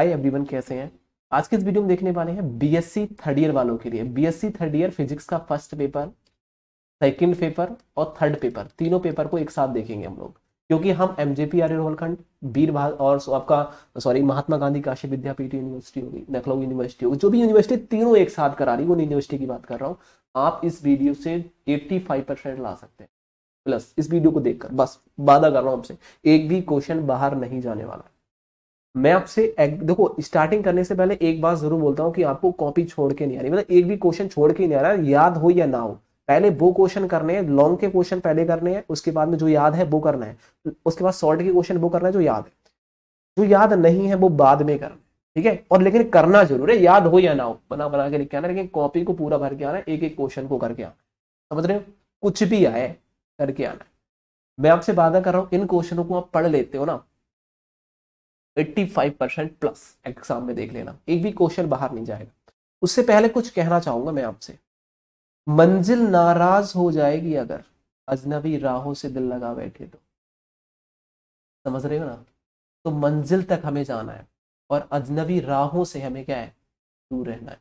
Hi everyone कैसे हैं आज के इस वीडियो में देखने वाले हैं बीएससी थर्ड ईयर वालों के लिए बीएससी थर्ड ईयर फिजिक्स का फर्स्ट पेपर सेकंड पेपर और थर्ड पेपर तीनों पेपर को एक साथ देखेंगे हम लोग क्योंकि हम एम जे पी आर और आपका सॉरी महात्मा गांधी काशी विद्यापीठ यूनिवर्सिटी होगी लखनऊ यूनिवर्सिटी होगी जो भी यूनिवर्सिटी तीनों एक साथ करा रही है उन यूनिवर्सिटी की बात कर रहा हूँ आप इस वीडियो से एट्टी ला सकते हैं प्लस इस वीडियो को देखकर बस वादा कर रहा हूं आपसे एक भी क्वेश्चन बाहर नहीं जाने वाला है मैं आपसे देखो स्टार्टिंग करने से पहले एक बात जरूर बोलता हूँ कि आपको कॉपी छोड़ के नहीं आ रही मतलब एक भी क्वेश्चन छोड़ के नहीं आ रहा याद हो या ना हो पहले वो क्वेश्चन करने हैं लॉन्ग के क्वेश्चन पहले करने हैं उसके बाद में जो याद है वो करना है उसके बाद शॉर्ट के क्वेश्चन वो करना है जो याद है जो याद नहीं है वो बाद में करना है ठीक है और लेकिन करना जरूर है याद हो या ना हो बना बना के लिख के आना लेकिन कॉपी को पूरा भर के आना एक एक क्वेश्चन को करके आना समझ रहे हो कुछ भी आए करके आना मैं आपसे वादा कर रहा हूँ इन क्वेश्चनों को आप पढ़ लेते हो ना 85 परसेंट प्लस एग्जाम में देख लेना एक भी क्वेश्चन बाहर नहीं जाएगा उससे पहले कुछ कहना चाहूंगा मैं आपसे मंजिल नाराज हो जाएगी अगर अजनबी राहों से दिल लगा बैठे तो समझ रहे हो ना तो मंजिल तक हमें जाना है और अजनबी राहों से हमें क्या है दूर रहना है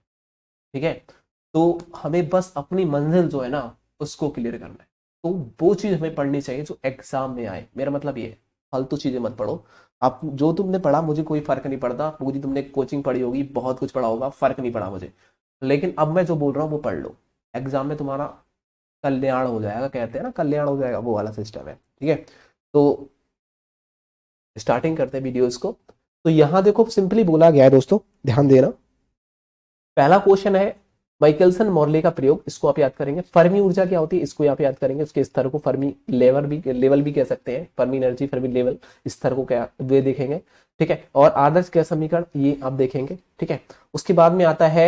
ठीक है तो हमें बस अपनी मंजिल जो है ना उसको क्लियर करना है तो वो चीज़ हमें पढ़नी चाहिए जो एग्जाम में आए मेरा मतलब ये है फालतू चीज़ें मत पढ़ो आप जो तुमने पढ़ा मुझे कोई फर्क नहीं पड़ता पूरी तुमने कोचिंग पढ़ी होगी बहुत कुछ पढ़ा होगा फर्क नहीं पड़ा मुझे लेकिन अब मैं जो बोल रहा हूँ वो पढ़ लो एग्जाम में तुम्हारा कल्याण हो जाएगा कहते हैं ना कल्याण हो जाएगा वो वाला सिस्टम है ठीक है तो स्टार्टिंग करते हैं वीडियोस को तो यहाँ देखो सिंपली बोला गया है दोस्तों ध्यान देना पहला क्वेश्चन है माइकलसन मॉर्ले का प्रयोग इसको आप याद करेंगे फर्मी ऊर्जा क्या होती है इसको आप याद करेंगे उसके स्तर को फर्मी लेवल भी लेवल भी कह सकते हैं फर्मी एनर्जी फर्मी लेवल स्तर को क्या वे देखेंगे ठीक है और आदर्श गैस समीकरण ये आप देखेंगे ठीक है उसके बाद में आता है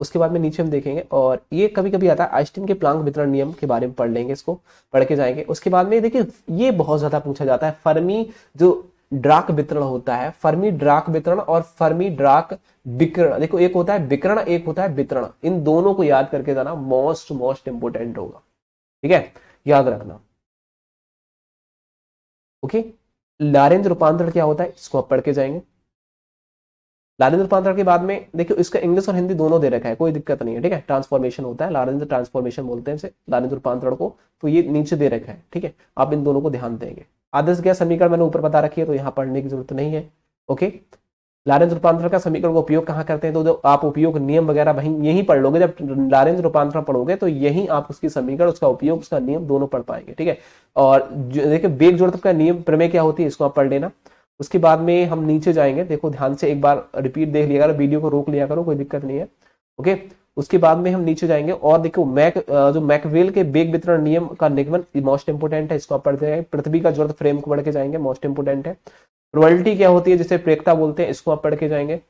उसके बाद में नीचे हम देखेंगे और ये कभी कभी आता है आइंस्टीन के प्लांक वितरण नियम के बारे में पढ़ लेंगे इसको पढ़ के जाएंगे उसके बाद में देखिए ये बहुत ज्यादा पूछा जाता है फर्मी जो ड्राक वितरण होता है फर्मी ड्राक वितरण और फर्मी ड्राक विकरण देखो एक होता है विकरण एक होता है वितरण इन दोनों को याद करके जाना मोस्ट मोस्ट इंपोर्टेंट होगा ठीक है याद रखना ओके लारेंज रूपांतरण क्या होता है इसको आप पढ़ के जाएंगे लारेंज रूपांतरण के बाद में देखियो इसका इंग्लिश और हिंदी दोनों दे रखा है कोई दिक्कत नहीं है ठीक है ट्रांसफॉर्मेशन होता है लारेंज ट्रांसफॉर्मेशन बोलते हैं लारेंज रूपांतरण को तो ये नीचे दे रखा है ठीक है आप इन दोनों को ध्यान देंगे आदर्श गैस समीकरण मैंने ऊपर बता रखी है तो यहाँ पढ़ने की जरूरत नहीं है ओके लारेंस रूपांतरण का समीकरण का उपयोग कहाँ करते हैं तो जब आप उपयोग नियम वगैरह वहीं यही पढ़ लोगे जब लारेंस रूपांतरण पढ़ोगे तो यही आप उसकी समीकरण उसका उपयोग उसका नियम दोनों पढ़ पाएंगे ठीक है और देखिए बेग जोड़ का नियम प्रमे क्या होती है इसको आप पढ़ लेना उसके बाद में हम नीचे जाएंगे देखो ध्यान से एक बार रिपीट देख लिया करो वीडियो को रोक लिया करो कोई दिक्कत नहीं है ओके उसके बाद में हम नीचे जाएंगे और देखो मैक जो मैकवेल के बेग वितरण नियम का निगमन मोस्ट इंपोर्टेंट है इसको आप पढ़ते जाएंगे पृथ्वी का जरूरत फ्रेम को पढ़ के जाएंगे मोस्ट इंपोर्टेंट है रॉयल्टी क्या होती है जिसे प्रेक्ता बोलते हैं इसको आप पढ़ के जाएंगे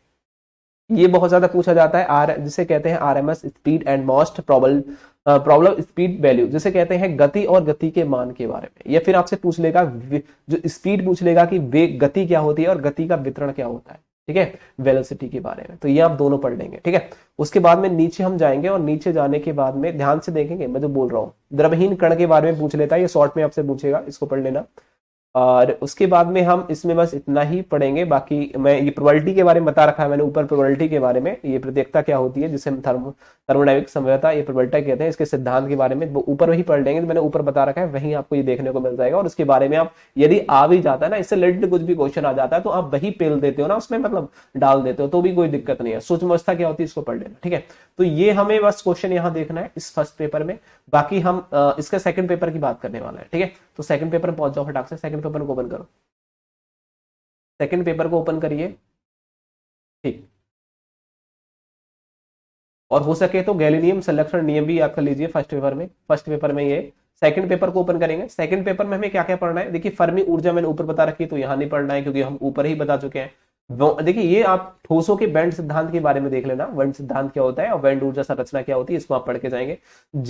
ये बहुत ज्यादा पूछा जाता है आर जिसे कहते हैं R M S speed and most probable problem speed value जिसे कहते हैं गति और गति के मान के बारे में या फिर आपसे पूछ लेगा जो स्पीड पूछ लेगा कि वे गति क्या होती है और गति का वितरण क्या होता है ठीक है वेलोसिटी के बारे में तो ये आप दोनों पढ़ लेंगे ठीक है उसके बाद में नीचे हम जाएंगे और नीचे जाने के बाद में ध्यान से देखेंगे मैं जो बोल रहा हूँ द्रवहीन कण के बारे में पूछ लेता है ये शॉर्ट में आपसे पूछेगा इसको पढ़ लेना और उसके बाद में हम इसमें बस इतना ही पढ़ेंगे बाकी मैं ये प्रोबेबिलिटी के बारे में बता रखा है मैंने ऊपर प्रोबेबिलिटी के बारे में ये प्रत्येकता क्या होती है जिसे हम थर्मो थर्मोडाइविक समझौता ये प्रोबेबिलिटी कहते हैं इसके सिद्धांत के बारे में वो ऊपर वही पढ़ लेंगे तो मैंने ऊपर बता रखा है वहीं आपको ये देखने को मिल जाएगा और उसके बारे में आप यदि आ भी जाता है ना इससे रिलेटेड कुछ भी क्वेश्चन आ जाता है तो आप वही पेल देते हो ना उसमें मतलब डाल देते हो तो भी कोई दिक्कत नहीं है सूक्ष्म अवस्था क्या होती है इसको पढ़ लेना ठीक है तो ये हमें बस क्वेश्चन यहाँ देखना है इस फर्स्ट पेपर में बाकी हम इसके सेकंड पेपर की बात करने वाला है ठीक है तो सेकंड पेपर पहुंच जाओ फटाक से सेकंड पेपर को ओपन करो सेकंड पेपर को ओपन करिए ठीक और हो सके तो गैलिनियम सिलेक्शन नियम भी याद कर लीजिए फर्स्ट पेपर में फर्स्ट पेपर में ये सेकंड पेपर को ओपन करेंगे सेकंड पेपर में हमें क्या क्या पढ़ना है देखिए फर्मी ऊर्जा मैंने ऊपर बता रखी है तो यहाँ नहीं पढ़ना है क्योंकि हम ऊपर ही बता चुके हैं देखिए ये आप ठोसों के बैंड सिद्धांत के बारे में देख लेना बैंड सिद्धांत क्या होता है और वैंड ऊर्जा संरचना क्या होती है इसको आप पढ़ के जाएंगे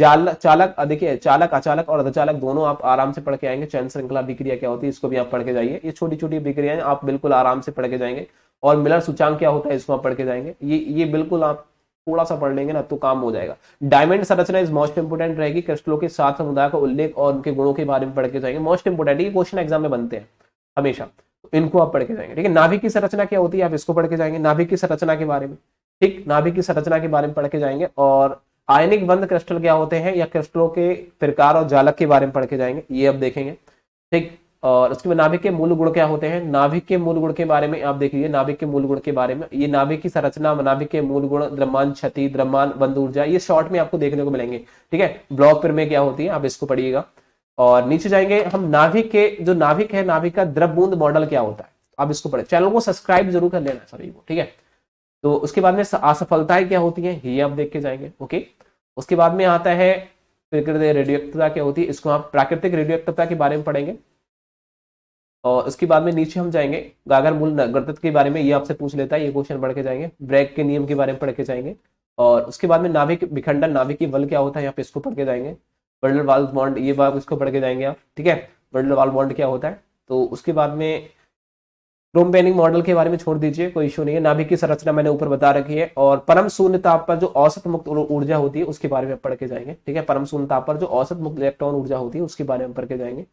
जाल चालक देखिए चालक अचालक और अर्धचालक दोनों आप आराम से पढ़ के आएंगे चयन श्रृंखला विक्रिया क्या होती है इसको भी आप पढ़ के जाइए ये छोटी छोटी विक्रियाएं आप बिल्कुल आराम से पढ़ के जाएंगे और मिलर सूचांक क्या होता है इसको आप पढ़ के जाएंगे ये ये बिल्कुल आप थोड़ा सा पढ़ लेंगे ना तो काम हो जाएगा डायमंड संरचना इज मोस्ट इंपोर्टेंट रहेगी क्रिस्टलों के साथ समुदाय का उल्लेख और उनके गुणों के बारे में पढ़ के जाएंगे मोस्ट इंपोर्टेंट ये क्वेश्चन एग्जाम में बनते हैं हमेशा तो इनको आप पढ़ के जाएंगे ठीक है नाभिक की संरचना क्या होती है आप इसको पढ़ के जाएंगे नाभिक की संरचना के बारे में ठीक नाभिक की संरचना के बारे में पढ़ के जाएंगे और आयनिक बंद क्रिस्टल क्या होते हैं या क्रिस्टलों के प्रकार और जालक के बारे में पढ़ के जाएंगे ये आप देखेंगे ठीक और उसके बाद नाभिक के मूल गुण क्या होते हैं नाभिक के मूल गुण के बारे में आप देखिए नाभिक के मूल गुण के बारे में ये नाभिक की संरचना नाभिक के मूल गुण द्रमान क्षति द्रमान बंद ऊर्जा ये शॉर्ट में आपको देखने को मिलेंगे ठीक है ब्लॉक पर में क्या होती है आप इसको पढ़िएगा और नीचे जाएंगे हम नाभिक के जो नाभिक है नाभिक का द्रबूंद मॉडल क्या होता है तो आप इसको पढ़े चैनल को सब्सक्राइब जरूर कर लेना सभी को ठीक है तो उसके बाद में असफलताएं क्या होती हैं ये आप देख के जाएंगे ओके उसके बाद में आता है रेडियोक्तता क्या होती है इसको आप प्राकृतिक रेडियोक्तता के बारे में पढ़ेंगे और उसके बाद में नीचे हम जाएंगे गागर मूल गणतंत्र के बारे में ये आपसे पूछ लेता है ये क्वेश्चन पढ़ के जाएंगे ब्रेक के नियम के बारे में पढ़ के जाएंगे और उसके बाद में नाभिक विखंडन नाभिक की बल क्या होता है यहाँ पे इसको पढ़ के जाएंगे बर्डल वाल बॉन्ड ये बात इसको पढ़ के जाएंगे आप ठीक है बर्डर वाल बॉन्ड क्या होता है तो उसके बाद में क्रोम पेनिंग मॉडल के बारे में छोड़ दीजिए कोई इशू नहीं है नाभिक की संरचना मैंने ऊपर बता रखी है और परम शून्य ताप पर जो औसत मुक्त ऊर्जा होती है उसके बारे में पढ़ के जाएंगे ठीक है परम शून्य ताप पर जो औसत मुक्त इलेक्ट्रॉन ऊर्जा होती है उसके बारे में पढ़ के जाएंगे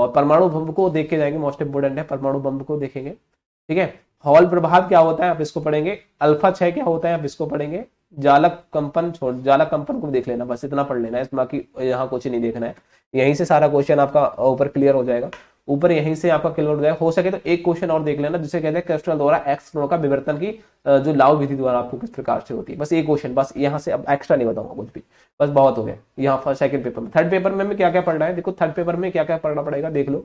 और परमाणु बम्ब को देख के जाएंगे मोस्ट इंपोर्टेंट है परमाणु बम्ब को देखेंगे ठीक है हॉल प्रभाव क्या होता है आप इसको पढ़ेंगे अल्फा छह क्या होता है आप इसको पढ़ेंगे जालक कंपन छोड़ जालक कंपन को देख लेना बस इतना पढ़ लेना है बाकी यहाँ कुछ नहीं देखना है यहीं से सारा क्वेश्चन आपका ऊपर क्लियर हो जाएगा ऊपर यहीं से आपका क्लियर हो जाएगा हो सके तो एक क्वेश्चन और देख लेना जिसे कहते हैं क्रिस्टल द्वारा एक्स का विवर्तन की जो लाभ विधि द्वारा आपको किस प्रकार से होती है बस एक क्वेश्चन बस यहाँ से अब एक्स्ट्रा नहीं बताऊंगा कुछ भी बस बहुत हो गया यहाँ सेकंड पेपर में थर्ड पेपर में, में क्या क्या पढ़ना है देखो थर्ड पेपर में क्या क्या पढ़ना पड़ेगा देख लो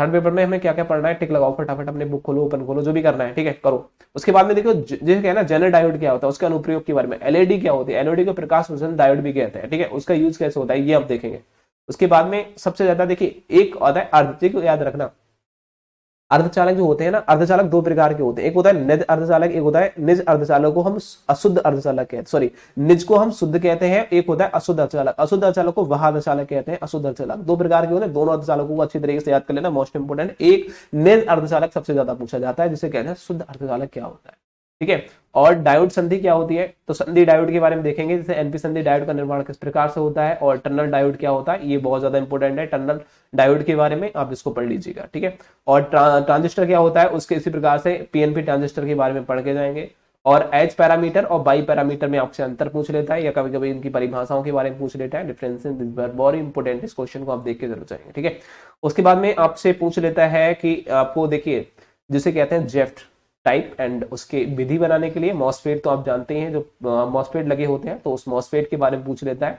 थर्ड पेपर में हमें क्या क्या पढ़ना है टिक लगाओ फटाफट अपने बुक खोलो ओपन खोलो जो भी करना है ठीक है करो उसके बाद में देखो जैसे क्या है ना जनर डायोड क्या होता है उसके अनुप्रयोग के बारे में एलईडी क्या होती है एलईडी को प्रकाश रोशन डायोड भी कहते हैं ठीक है उसका यूज कैसे होता है ये आप देखेंगे उसके बाद में सबसे ज्यादा देखिए एक होता है अर्ध देखिए याद रखना अर्धचालक जो होते हैं ना अर्धचालक दो प्रकार के होते हैं एक होता है निज अर्धचालक एक होता है निज अर्धचालक को हम अशुद्ध अर्धचालक कहते हैं सॉरी निज को हम शुद्ध कहते हैं एक होता है अशुद्ध अर्धचालक अशुद्ध अर्धचालक को वह अर्धचालक कहते हैं अशुद्ध अर्धचालक दो प्रकार के होते हैं दोनों अर्धचालकों को अच्छी तरीके से याद कर लेना मोस्ट इंपोर्टेंट एक निज अर्धचालक सबसे ज्यादा पूछा जाता है जिसे कहते हैं शुद्ध अर्धचालक क्या होता है ठीक है और डायोड संधि क्या होती है तो संधि डायोड के बारे में देखेंगे जैसे एनपी संधि डायोड का निर्माण किस प्रकार से होता है और टनल डायोड क्या होता है ये बहुत ज्यादा इंपॉर्टेंट है टनल डायोड के बारे में आप इसको पढ़ लीजिएगा ठीक है और ट्रांजिस्टर क्या होता है उसके इसी प्रकार से पीएनपी ट्रांजिस्टर के बारे में पढ़ के जाएंगे और एच पैरामीटर और बाई पैरामीटर में आपसे अंतर पूछ लेता है या कभी कभी इनकी परिभाषाओं के बारे में पूछ लेता है डिफरेंस इन बहुत इंपॉर्टेंट इस क्वेश्चन को आप देख के जरूर जाएंगे ठीक है उसके बाद में आपसे पूछ लेता है कि आपको देखिए जिसे कहते हैं जेफ्ट टाइप एंड उसके विधि बनाने के लिए मॉसफेट तो आप जानते हैं जो मॉसफेट लगे होते हैं तो उस मॉसफेट के बारे में पूछ लेता है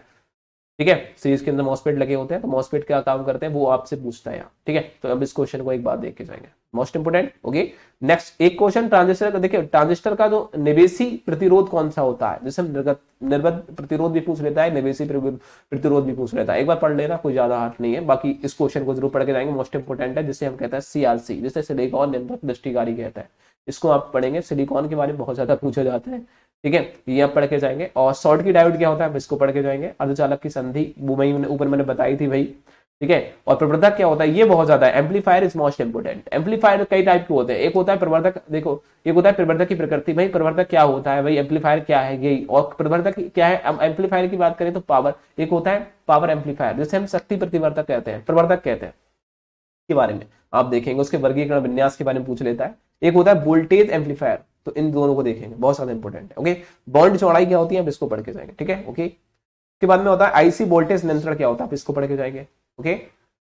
ठीक है सीरीज के अंदर मॉसफेट लगे होते हैं तो मॉसफेट क्या काम करते हैं वो आपसे पूछता है यहाँ ठीक है तो अब इस क्वेश्चन को एक बार देख के जाएंगे मोस्ट इंपोर्टेंट ओके नेक्स्ट एक क्वेश्चन ट्रांजिस्टर का देखिए ट्रांजिस्टर का जो निवेशी प्रतिरोध कौन सा होता है जिसमें निर्गत निर्गत प्रतिरोध भी पूछ लेता है निवेशी प्रतिरोध भी पूछ लेता है एक बार पढ़ लेना कोई ज्यादा हार्ट नहीं है बाकी इस क्वेश्चन को जरूर पढ़ के जाएंगे मोस्ट इंपोर्टेंट है जिसे हम कहते हैं सीआरसी जिसे और निर्भर दृष्टिकारी कहता है इसको आप पढ़ेंगे सिलिकॉन के बारे में बहुत ज़्यादा पूछा जाता है ठीक है ये आप पढ़ के जाएंगे और शॉर्ट की डायोड क्या होता है इसको पढ़ के जाएंगे अर्धचालक की संधि वो मैं ऊपर मैंने बताई थी भाई ठीक है और प्रवर्धक क्या होता है ये बहुत ज्यादा है amplifier is most important amplifier कई टाइप के होते हैं एक होता है प्रवर्धक देखो एक होता है प्रवर्धक की प्रकृति भाई प्रवर्धक क्या होता है भाई एम्पलीफायर क्या है यही और प्रवर्धक क्या है हम एम्पलीफायर की बात करें तो पावर एक होता है पावर एम्पलीफायर जिसे हम शक्ति प्रतिवर्धक कहते हैं प्रवर्धक कहते हैं के बारे में आप देखेंगे उसके वर्गीकरण विन्यास के बारे में पूछ लेता है एक होता है वोल्टेज एम्पलीफायर तो इन दोनों को देखेंगे बहुत ज्यादा इंपॉर्टेंट है ओके बॉन्ड चौड़ाई क्या होती है आप इसको पढ़ के जाएंगे ठीक है ओके उसके बाद में होता है आईसी वोल्टेज नियंत्रण क्या होता है आप इसको पढ़ के जाएंगे ओके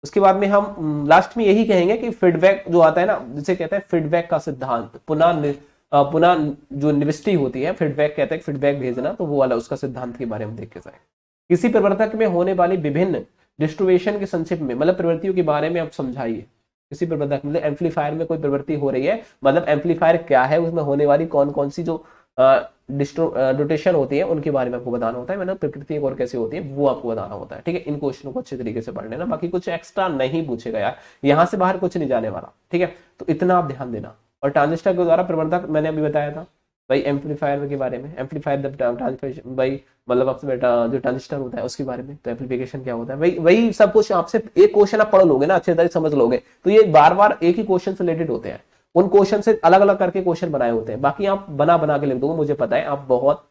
उसके बाद में हम लास्ट में यही कहेंगे कि फीडबैक जो आता है ना जिसे कहते हैं फीडबैक का सिद्धांत पुनः पुनः जो निविष्टि होती है फीडबैक कहते हैं फीडबैक भेजना तो वो वाला उसका सिद्धांत के बारे में देख के जाएंगे किसी प्रवर्तक में होने वाली विभिन्न डिस्ट्रीब्यूशन के संक्षिप्त में मतलब प्रवृत्तियों के बारे में आप समझाइए किसी प्रवर्तक मतलब एम्पलीफायर में कोई प्रवृत्ति हो रही है मतलब एम्पलीफायर क्या है उसमें होने वाली कौन कौन सी जो रोटेशन होती है उनके बारे में आपको बताना होता है मैंने प्रकृति एक और कैसे होती है वो आपको बताना होता है ठीक है इन क्वेश्चनों को अच्छे तरीके से पढ़ लेना बाकी कुछ एक्स्ट्रा नहीं पूछेगा यार यहाँ से बाहर कुछ नहीं जाने वाला ठीक है तो इतना आप ध्यान देना और ट्रांजिस्टर के द्वारा प्रवर्धक मैंने अभी बताया था भाई एम्पलीफायर के बारे में एम्पलीफायर ट्रांसफर भाई मतलब आपसे जो ट्रांजिस्टर होता है उसके बारे में तो एम्पलीफिकेशन क्या होता है भाई वही सब कुछ आपसे एक क्वेश्चन आप पढ़ लोगे ना अच्छे तरह समझ लोगे तो ये बार बार एक ही क्वेश्चन से रिलेटेड होते हैं उन क्वेश्चन से अलग अलग करके क्वेश्चन बनाए होते हैं बाकी आप बना बना के लिख दोगे मुझे पता है आप बहुत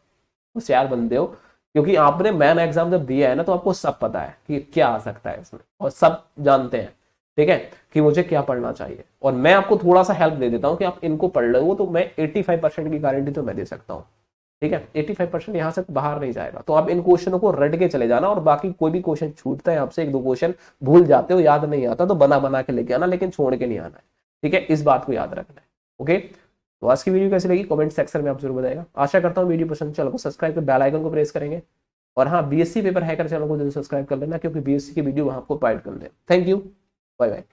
होशियार बनते हो क्योंकि आपने मैन एग्जाम जब दिया है ना तो आपको सब पता है कि क्या आ सकता है इसमें और सब जानते हैं ठीक है कि मुझे क्या पढ़ना चाहिए और मैं आपको थोड़ा सा हेल्प दे देता हूँ कि आप इनको पढ़ लो तो मैं 85 परसेंट की गारंटी तो मैं दे सकता हूँ ठीक है 85 परसेंट यहाँ से बाहर नहीं जाएगा तो आप इन क्वेश्चनों को रट के चले जाना और बाकी कोई भी क्वेश्चन छूटता है आपसे एक दो क्वेश्चन भूल जाते हो याद नहीं आता तो बना बना के लेके आना लेकिन छोड़ के नहीं आना है ठीक है इस बात को याद रखना है ओके तो आज की वीडियो कैसी लगी कमेंट सेक्शन में आप जरूर बताएगा आशा करता हूँ वीडियो पसंद चैनल को सब्सक्राइब कर बेल आइकन को प्रेस करेंगे और हाँ बीएससी पेपर हैकर चैनल को जरूर सब्सक्राइब कर लेना क्योंकि बीएससी की वीडियो वहाँ आपको पाइड कर दे थैंक यू Bye bye.